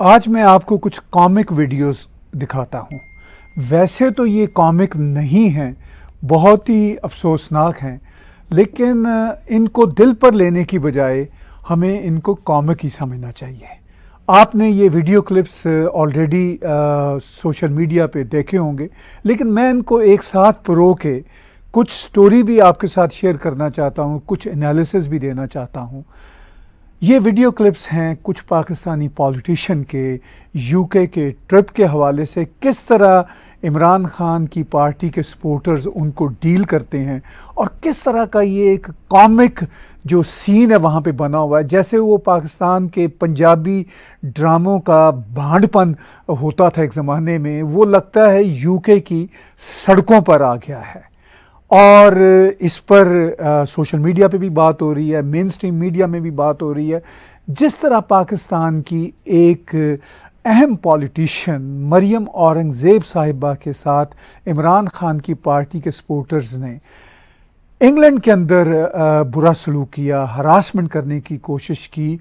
आज मैं आपको कुछ कॉमिक वीडियोस दिखाता हूँ वैसे तो ये कॉमिक नहीं हैं बहुत ही अफसोसनाक हैं लेकिन इनको दिल पर लेने की बजाय हमें इनको कॉमिक ही समझना चाहिए आपने ये video clips already social media पे देखे होंगे लेकिन मैं इनको एक साथ प्रो के कुछ स्टोरी भी आपके साथ शेयर करना चाहता हूँ कुछ एनालिसिस भी देना चाहता हूँ ये वीडियो क्लिप्स हैं कुछ पाकिस्तानी पॉलिटिशियन के यूके के ट्रिप के हवाले से किस तरह इमरान खान की पार्टी के सपोर्टर्स उनको डील करते हैं और किस तरह का ये एक कॉमिक जो सीन है वहाँ पे बना हुआ है जैसे वो पाकिस्तान के पंजाबी ड्रामों का भांडपन होता था एक ज़माने में वो लगता है यूके की सड़कों पर आ गया है और इस पर आ, सोशल मीडिया पे भी बात हो रही है मेन स्ट्रीम मीडिया में भी बात हो रही है जिस तरह पाकिस्तान की एक अहम पॉलिटिशियन मरियम औरंगज़ेब साहिबा के साथ इमरान खान की पार्टी के सपोर्टर्स ने इंग्लैंड के अंदर बुरा सलूक किया हरासमेंट करने की कोशिश की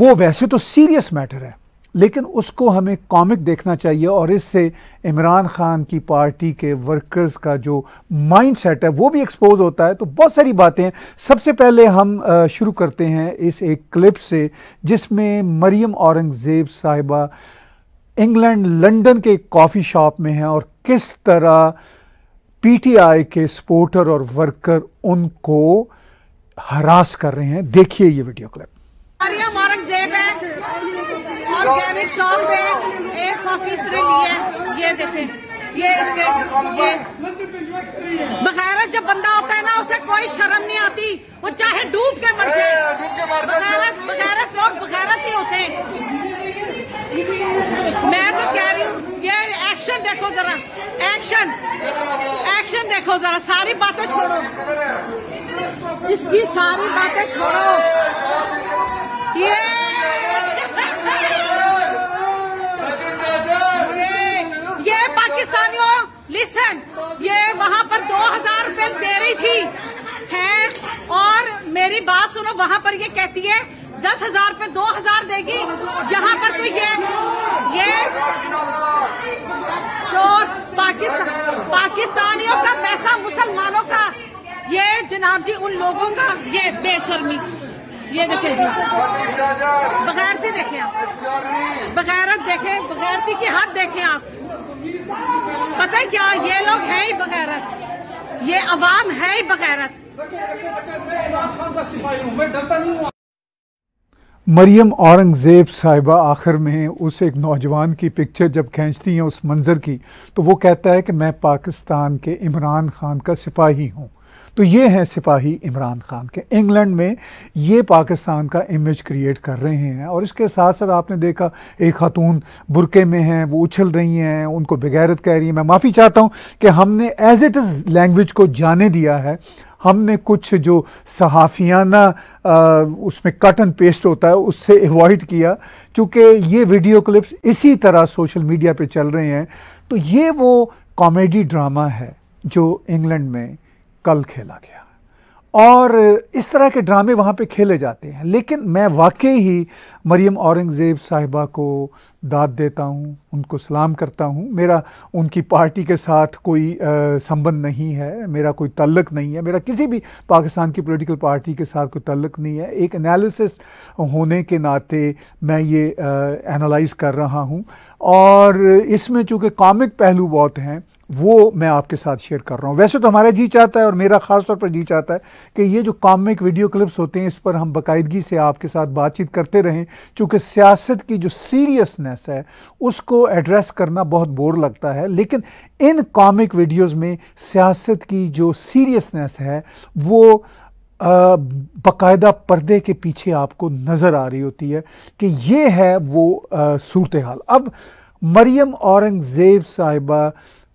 वो वैसे तो सीरियस मैटर है लेकिन उसको हमें कॉमिक देखना चाहिए और इससे इमरान खान की पार्टी के वर्कर्स का जो माइंड सेट है वो भी एक्सपोज होता है तो बहुत सारी बातें सबसे पहले हम शुरू करते हैं इस एक क्लिप से जिसमें मरियम औरंगज़ेब साहिबा इंग्लैंड लंदन के कॉफ़ी शॉप में हैं और किस तरह पीटीआई के सपोर्टर और वर्कर उनको हरास कर रहे हैं देखिए ये वीडियो क्लिप ऑर्गेनिक शॉप है एक कॉफी स्त्री लिए ये देखें ये इसके ये बगैरत जब बंदा होता है ना उसे कोई शर्म नहीं आती वो चाहे डूब के मर जाए बगैरत बगैरत लोग बगैरत ही होते हैं मैं तो कह रही हूँ ये एक्शन देखो जरा एक्शन एक्शन देखो जरा सारी बातें छोड़ो इसकी सारी बातें छोड़ो पाकिस्तानियों लिसन ये वहाँ पर दो हजार बिल दे रही थी है और मेरी बात सुनो वहाँ पर ये कहती है दस हजार रूपए दो हजार देगी यहाँ पर तो ये ये चोर पाकिस्तान पाकिस्तानियों का पैसा मुसलमानों का ये जनाब जी उन लोगों का ये बेशर्मी ये देखे बगैरती देखें आप बगैरत देखें बगैरती की हद देखें आप पता है क्या ये लोग है ही बगैरत ये अवाम है ही बगैरत मरियम औरंगज़ेब साहिबा आखिर में उस एक नौजवान की पिक्चर जब खींचती हैं उस मंज़र की तो वो कहता है कि मैं पाकिस्तान के इमरान खान का सिपाही हूँ तो ये हैं सिपाही इमरान खान के इंग्लैंड में ये पाकिस्तान का इमेज क्रिएट कर रहे हैं और इसके साथ साथ आपने देखा एक खातून बुरके में हैं वो उछल रही हैं उनको बगैरत कह रही है मैं माफ़ी चाहता हूँ कि हमने एज इट इज़ लैंग्वेज को जाने दिया है हमने कुछ जो सहाफ़ियाना उसमें कट एंड पेस्ट होता है उससे एवॉइड किया क्योंकि ये वीडियो क्लिप्स इसी तरह सोशल मीडिया पर चल रहे हैं तो ये वो कॉमेडी ड्रामा है जो इंग्लैंड में कल खेला गया और इस तरह के ड्रामे वहाँ पे खेले जाते हैं लेकिन मैं वाकई ही मरियम औरंगज़ेब साहिबा को दाद देता हूँ उनको सलाम करता हूँ मेरा उनकी पार्टी के साथ कोई संबंध नहीं है मेरा कोई तल्लक नहीं है मेरा किसी भी पाकिस्तान की पॉलिटिकल पार्टी के साथ कोई तल्लक नहीं है एक एनालिसिस होने के नाते मैं ये एनालाइज कर रहा हूँ और इसमें चूँकि कॉमिक पहलू बहुत हैं वो मैं आपके साथ शेयर कर रहा हूँ वैसे तो हमारा जी चाहता है और मेरा ख़ास तौर पर जी चाहता है कि ये जो कॉमिक वीडियो क्लिप्स होते हैं इस पर हम बाकायदगी से आपके साथ बातचीत करते रहें चूँकि सियासत की जो सीरियसनेस है उसको एड्रेस करना बहुत बोर लगता है लेकिन इन कॉमिक वीडियोज़ में सियासत की जो सीरियसनेस है वो बाकायदा पर्दे के पीछे आपको नज़र आ रही होती है कि ये है वो सूरत हाल अब मरियम औरंगज़ेब साहिबा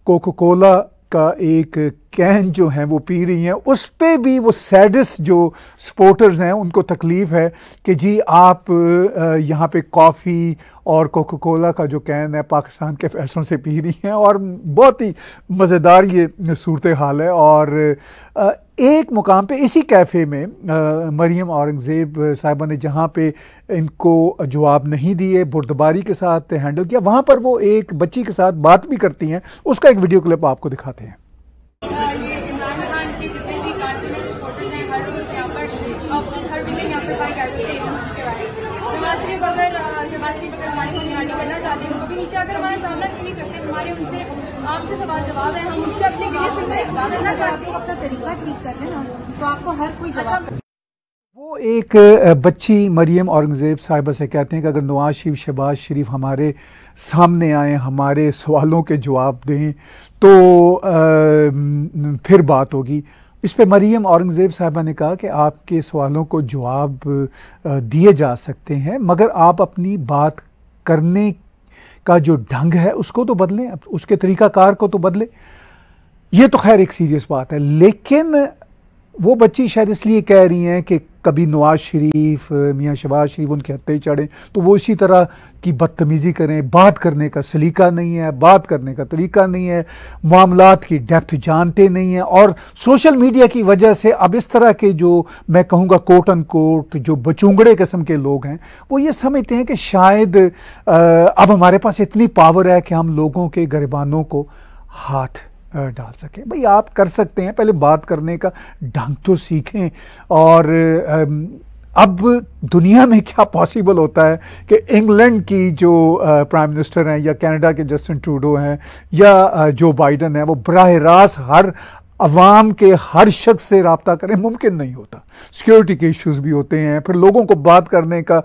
कोको कोला का एक कैन जो है वो पी रही हैं उस पर भी वो सैडस जो सपोर्टर्स हैं उनको तकलीफ़ है कि जी आप यहाँ पे कॉफ़ी और कोको कोला का जो कैन है पाकिस्तान के पैसों से पी रही हैं और बहुत ही मज़ेदार ये सूरत हाल है और एक मुकाम पे इसी कैफ़े में आ, मरियम औरंगज़ेब साहिबा ने जहाँ पे इनको जवाब नहीं दिए बुरदबारी के साथ हैंडल किया वहाँ पर वो एक बच्ची के साथ बात भी करती हैं उसका एक वीडियो क्लिप आपको दिखाते हैं है हम अपनी करना चाहते अपना तरीका ठीक कर लेना तो आपको हर कोई अच्छा, वो एक बच्ची मरियम औरंगज़ेब साहिबा से कहते हैं कि अगर नवाज शरीफ शहबाज शरीफ हमारे सामने आए हमारे सवालों के जवाब दें तो आ, फिर बात होगी इस पर मरीम औरंगज़ेब साहिबा ने कहा कि आपके सवालों को जवाब दिए जा सकते हैं मगर आप अपनी बात करने का जो ढंग है उसको तो बदलें उसके तरीक़ाकार को तो बदलें ये तो खैर एक सीरियस बात है लेकिन वो बच्ची शायद इसलिए कह रही हैं कि कभी नवाज शरीफ मियाँ शबाज शरीफ उनके हत्ते चढ़ें तो वो इसी तरह की बदतमीज़ी करें बात करने का सलीका नहीं है बात करने का तरीका नहीं है मामला की डेप्थ जानते नहीं हैं और सोशल मीडिया की वजह से अब इस तरह के जो मैं कहूँगा कोट एंड कोट जो बचूंगड़े किस्म के लोग हैं वो ये समझते हैं कि शायद अब हमारे पास इतनी पावर है कि हम लोगों के गरीबानों को हाथ डाल सकें भाई आप कर सकते हैं पहले बात करने का ढंग तो सीखें और अब दुनिया में क्या पॉसिबल होता है कि इंग्लैंड की जो प्राइम मिनिस्टर हैं या कनाडा के जस्टिन ट्रूडो हैं या जो बाइडन हैं वो बरह रास्त हर अवाम के हर शख्स से रबता करें मुमकिन नहीं होता सिक्योरिटी के इश्यूज भी होते हैं फिर लोगों को बात करने का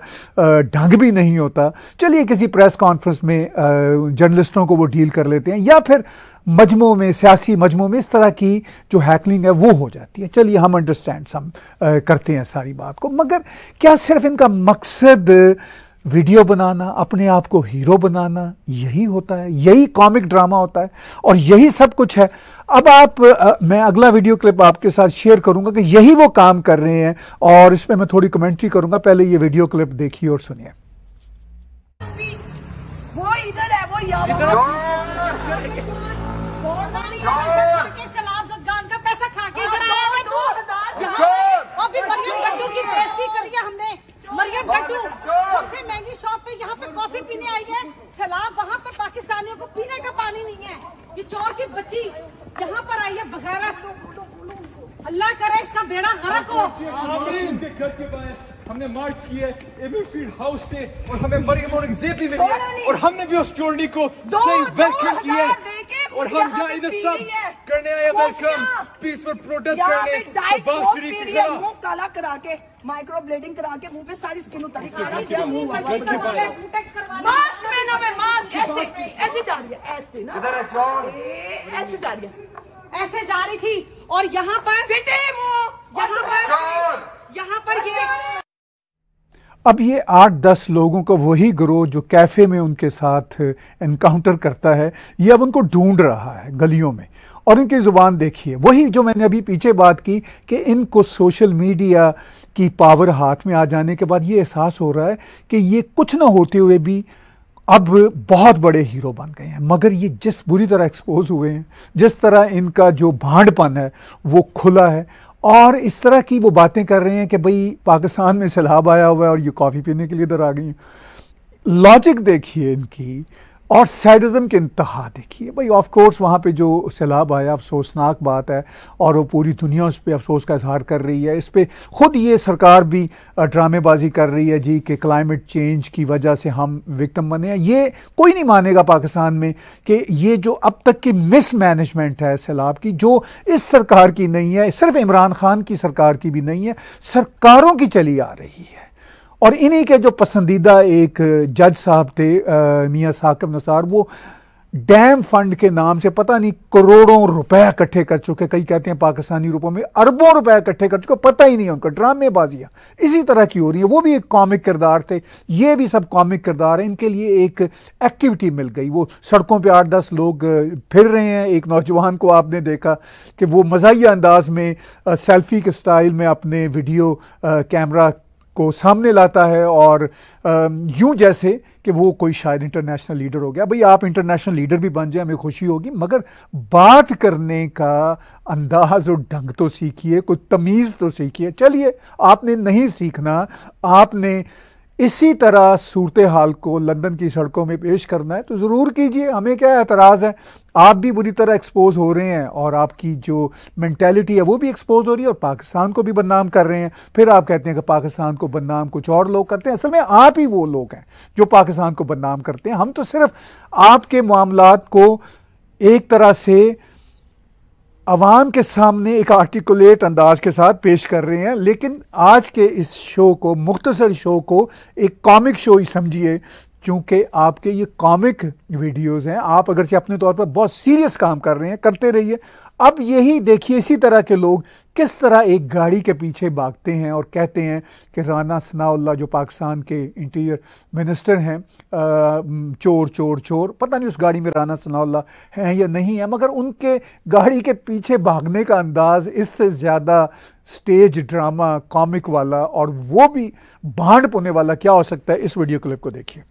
ढंग भी नहीं होता चलिए किसी प्रेस कॉन्फ्रेंस में जर्नलिस्टों को वो डील कर लेते हैं या फिर मजमों में सियासी मजमों में इस तरह की जो हैकलिंग है वो हो जाती है चलिए हम अंडरस्टैंड हम करते हैं सारी बात को मगर क्या सिर्फ इनका मकसद वीडियो बनाना अपने आप को हीरो बनाना यही होता है यही कॉमिक ड्रामा होता है और यही सब कुछ है अब आप आ, मैं अगला वीडियो क्लिप आपके साथ शेयर करूंगा कि यही वो काम कर रहे हैं और इस पर मैं थोड़ी कमेंट्री करूंगा पहले ये वीडियो क्लिप देखिए और सुनिए वो इधर है वो हमने मार्च किए एमफील्ड हाउस से और हमें बड़ी अमाउंट जेपी मिली है और हमने भी उस टोरनी को सही वेलकम किया और हम यहाँ इधर सब करने आए वेलकम पीसफुल प्रोटेस्ट करने मुंह काला करा के माइक्रो ब्लेडिंग करा के मुंह पे सारी स्किन उतारी मास्क पहनो मैं मास्क ऐसे ऐसे जा रही है ऐसे ना ऐसे जा रही है ऐसे जा रही थी और यहाँ पर यहाँ पर यहाँ पर ये अच्छा। अब ये आठ दस लोगों का वही ग्रोह जो कैफ़े में उनके साथ इनकाउंटर करता है ये अब उनको ढूंढ रहा है गलियों में और इनकी ज़ुबान देखिए वही जो मैंने अभी पीछे बात की कि इनको सोशल मीडिया की पावर हाथ में आ जाने के बाद ये एहसास हो रहा है कि ये कुछ ना होते हुए भी अब बहुत बड़े हीरो बन गए हैं मगर ये जिस बुरी तरह एक्सपोज हुए हैं जिस तरह इनका जो भांडपन है वो खुला है और इस तरह की वो बातें कर रहे हैं कि भाई पाकिस्तान में सैलाब आया हुआ है और ये कॉफ़ी पीने के लिए इधर आ गई हैं लॉजिक देखिए इनकी और सैडिज़म के इंतहा देखिए भाई ऑफ कोर्स वहाँ पे जो सैलाब आया अफसोसनाक बात है और वो पूरी दुनिया उस पर अफसोस का इजहार कर रही है इस पर ख़ुद ये सरकार भी ड्रामेबाजी कर रही है जी कि क्लाइमेट चेंज की वजह से हम विक्टम बने हैं ये कोई नहीं मानेगा पाकिस्तान में कि ये जो अब तक की मिसमैनेजमेंट है सैलाब की जो इस सरकार की नहीं है सिर्फ इमरान खान की सरकार की भी नहीं है सरकारों की चली आ रही है और इन्हीं के जो पसंदीदा एक जज साहब थे मियाँ साकब नसार वो डैम फंड के नाम से पता नहीं करोड़ों रुपए इकट्ठे कर चुके कई कहते हैं पाकिस्तानी रुपयों में अरबों रुपए इकट्ठे कर चुके पता ही नहीं है उनका ड्रामेबाजियाँ इसी तरह की हो रही है वो भी एक कॉमिक किरदार थे ये भी सब कॉमिक किरदार हैं इनके लिए एक एक्टिविटी मिल गई वो सड़कों पे आठ दस लोग फिर रहे हैं एक नौजवान को आपने देखा कि वो मजाही अंदाज में सेल्फी के स्टाइल में अपने वीडियो कैमरा को सामने लाता है और यूं जैसे कि वो कोई शायद इंटरनेशनल लीडर हो गया भाई आप इंटरनेशनल लीडर भी बन जाए हमें खुशी होगी मगर बात करने का अंदाज और ढंग तो सीखिए कोई तमीज़ तो सीखिए चलिए आपने नहीं सीखना आपने इसी तरह सूरत हाल को लंदन की सड़कों में पेश करना है तो ज़रूर कीजिए हमें क्या एतराज़ है आप भी बुरी तरह एक्सपोज हो रहे हैं और आपकी जो मैंटेलिटी है वो भी एक्सपोज हो रही है और पाकिस्तान को भी बदनाम कर रहे हैं फिर आप कहते हैं कि पाकिस्तान को बदनाम कुछ और लोग करते हैं असल में आप ही वो लोग हैं जो पाकिस्तान को बदनाम करते हैं हम तो सिर्फ आपके मामला को एक तरह से आवाम के सामने एक आर्टिकुलेट अंदाज के साथ पेश कर रहे हैं लेकिन आज के इस शो को मुख्तसर शो को एक कॉमिक शो ही समझिए क्योंकि आपके ये कॉमिक वीडियोस हैं आप अगरचे अपने तौर पर बहुत सीरियस काम कर रहे हैं करते रहिए अब यही देखिए इसी तरह के लोग किस तरह एक गाड़ी के पीछे भागते हैं और कहते हैं कि राना सनाउल्ला जो पाकिस्तान के इंटीरियर मिनिस्टर हैं चोर चोर चोर पता नहीं उस गाड़ी में राना सनाउल्ला हैं या नहीं है मगर उनके गाड़ी के पीछे भागने का अंदाज़ इससे ज़्यादा स्टेज ड्रामा कॉमिक वाला और वो भी भांड पुने वाला क्या हो सकता है इस वीडियो क्लिप को देखिए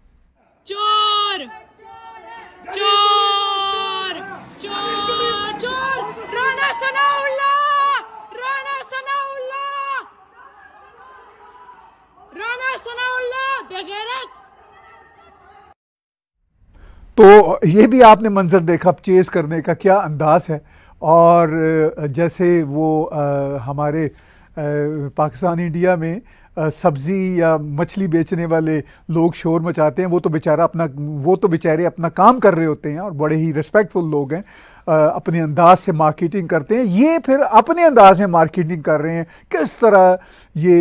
तो ये भी आपने मंजर देखा चेस करने का क्या अंदाज है और जैसे वो आ, हमारे पाकिस्तान इंडिया में सब्ज़ी या मछली बेचने वाले लोग शोर मचाते हैं वो तो बेचारा अपना वो तो बेचारे अपना काम कर रहे होते हैं और बड़े ही रिस्पेक्टफुल लोग हैं अपने अंदाज से मार्केटिंग करते हैं ये फिर अपने अंदाज में मार्केटिंग कर रहे हैं किस तरह ये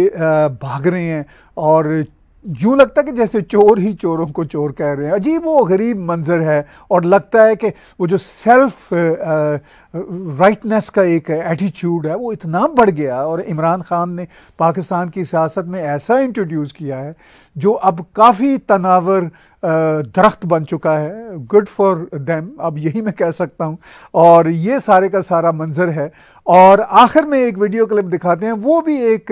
भाग रहे हैं और यूँ लगता है कि जैसे चोर ही चोरों को चोर कह रहे हैं अजीब वो गरीब मंजर है और लगता है कि वो जो सेल्फ राइटनेस uh, uh, का एक एटीट्यूड है वो इतना बढ़ गया और इमरान ख़ान ने पाकिस्तान की सियासत में ऐसा इंट्रोड्यूस किया है जो अब काफ़ी तनावर दरख्त बन चुका है गुड फॉर देम अब यही मैं कह सकता हूँ और ये सारे का सारा मंजर है और आखिर में एक वीडियो क्लिप दिखाते हैं वो भी एक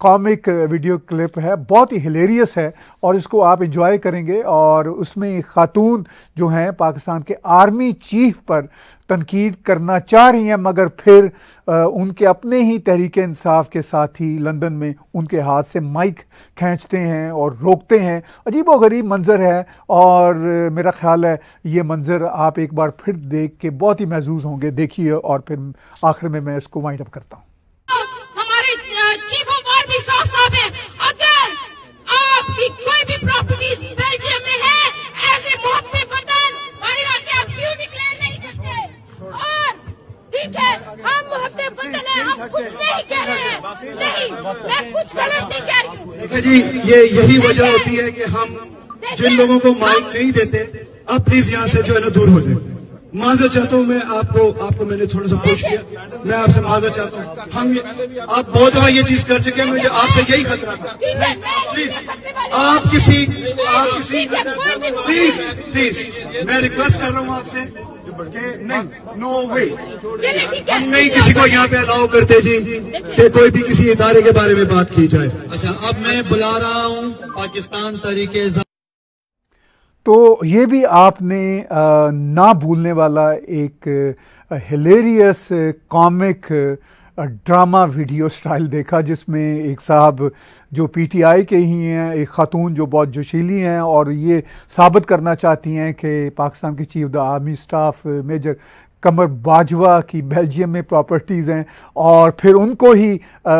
कॉमिक वीडियो क्लिप है बहुत ही हिलेरियस है और इसको आप इंजॉय करेंगे और उसमें खातून जो हैं पाकिस्तान के आर्मी चीफ पर तनकीद करना चाह रही हैं मगर फिर आ, उनके अपने ही तहरीक इंसाफ के साथ ही लंदन में उनके हाथ से माइक खींचते हैं और रोकते हैं अजीब व गरीब मंज़र है और मेरा ख्याल है ये मंज़र आप एक बार फिर देख के बहुत ही महजूज़ होंगे देखिए और फिर आखिर में मैं इसको वाइंड अप करता हूँ कुछ नहीं कह रहे हैं नहीं मैं कुछ गलत नहीं कह रही हूँ देखिए जी ये यही वजह होती है कि हम जिन लोगों को माइक नहीं देते आप प्लीज यहाँ से जो है ना दूर हो जाए माजर चाहता हूँ मैं आपको आपको मैंने थोड़ा सा पूछ किया मैं आपसे माजर चाहता हूँ हम ये, आप बहुत बार ये चीज कर चुके हैं मुझे आपसे यही खतरा था प्लीज आप किसी आप किसी प्लीज प्लीज मैं रिक्वेस्ट कर रहा हूँ आपसे कि नहीं नो वे हम नहीं किसी को यहाँ पे अलाउ करते जी कि कोई भी किसी इदारे के बारे में बात की जाए अच्छा अब मैं बुला रहा हूँ पाकिस्तान तरीके तो ये भी आपने ना भूलने वाला एक hilarious comic drama video style देखा जिसमें एक साहब जो पीटीआई के ही हैं एक खातून जो बहुत जोशीली हैं और ये साबित करना चाहती हैं कि पाकिस्तान के chief the army staff major Qamar Bajwa की बेल्जियम में प्रॉपर्टीज़ हैं और फिर उनको ही आ, आ,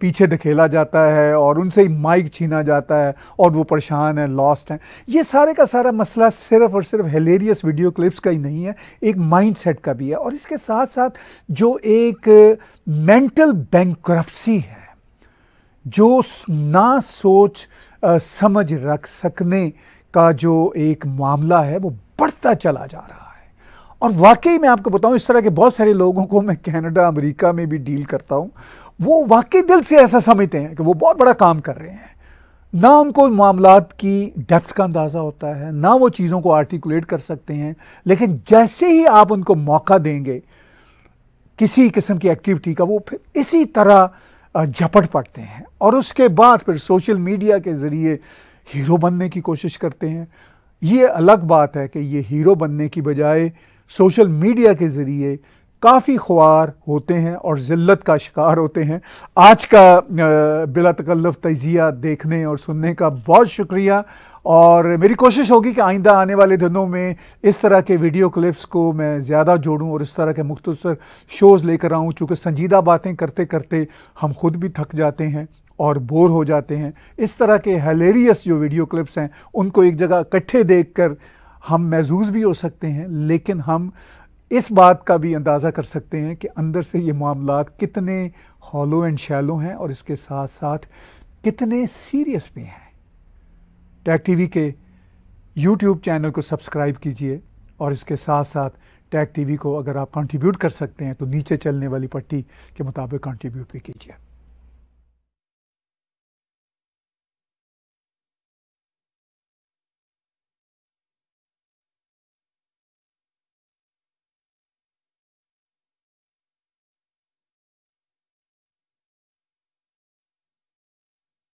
पीछे धकेला जाता है और उनसे ही माइक छीना जाता है और वो परेशान हैं लॉस्ट हैं ये सारे का सारा मसला सिर्फ और सिर्फ हेलेरियस वीडियो क्लिप्स का ही नहीं है एक माइंड सेट का भी है और इसके साथ साथ जो एक मेंटल बैंक्रप्सी है जो ना सोच आ, समझ रख सकने का जो एक मामला है वो बढ़ता चला जा रहा है और वाकई मैं आपको बताऊं इस तरह के बहुत सारे लोगों को मैं कनाडा अमेरिका में भी डील करता हूं वो वाकई दिल से ऐसा समझते हैं कि वो बहुत बड़ा काम कर रहे हैं ना उनको मामला की डेप्थ का अंदाज़ा होता है ना वो चीज़ों को आर्टिकुलेट कर सकते हैं लेकिन जैसे ही आप उनको मौका देंगे किसी किस्म की एक्टिविटी का वो फिर इसी तरह झपट पड़ते हैं और उसके बाद फिर सोशल मीडिया के ज़रिए हीरो बनने की कोशिश करते हैं ये अलग बात है कि ये हीरो बनने की बजाय सोशल मीडिया के ज़रिए काफ़ी ख्वार होते हैं और ज़िल्लत का शिकार होते हैं आज का बिला तकल्लफ तजिया देखने और सुनने का बहुत शुक्रिया और मेरी कोशिश होगी कि आइंदा आने वाले दिनों में इस तरह के वीडियो क्लिप्स को मैं ज़्यादा जोड़ूं और इस तरह के मुख्तर शोज़ लेकर आऊँ चूँकि संजीदा बातें करते करते हम खुद भी थक जाते हैं और बोर हो जाते हैं इस तरह के हलेरियस जो वीडियो क्लिप्स हैं उनको एक जगह इकट्ठे देख कर हम महजूज भी हो सकते हैं लेकिन हम इस बात का भी अंदाज़ा कर सकते हैं कि अंदर से ये मामला कितने हॉलो एंड शैलो हैं और इसके साथ साथ कितने सीरियस भी हैं टैग टीवी के यूट्यूब चैनल को सब्सक्राइब कीजिए और इसके साथ साथ टैग टीवी को अगर आप कंट्रीब्यूट कर सकते हैं तो नीचे चलने वाली पट्टी के मुताबिक कंट्रीब्यूट भी कीजिए